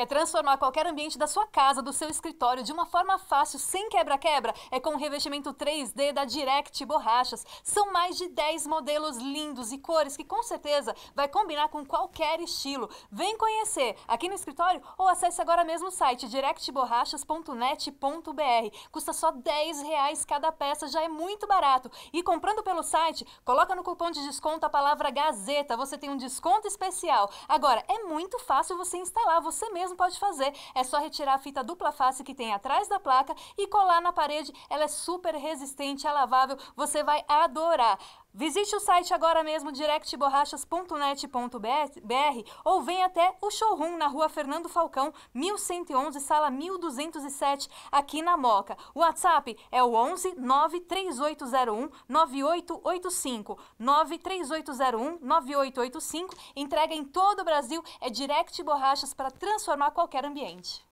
Quer transformar qualquer ambiente da sua casa, do seu escritório, de uma forma fácil, sem quebra-quebra? É com o revestimento 3D da Direct Borrachas. São mais de 10 modelos lindos e cores que com certeza vai combinar com qualquer estilo. Vem conhecer aqui no escritório ou acesse agora mesmo o site directborrachas.net.br. Custa só 10 reais cada peça, já é muito barato. E comprando pelo site, coloca no cupom de desconto a palavra Gazeta. Você tem um desconto especial. Agora, é muito fácil você instalar você mesmo mesmo pode fazer. É só retirar a fita dupla face que tem atrás da placa e colar na parede. Ela é super resistente, é lavável, você vai adorar. Visite o site agora mesmo directborrachas.net.br ou venha até o showroom na rua Fernando Falcão, 1111, sala 1207, aqui na Moca. O WhatsApp é o 11 93801 9885. 93801 9885. Entrega em todo o Brasil é Direct Borrachas para transformar qualquer ambiente.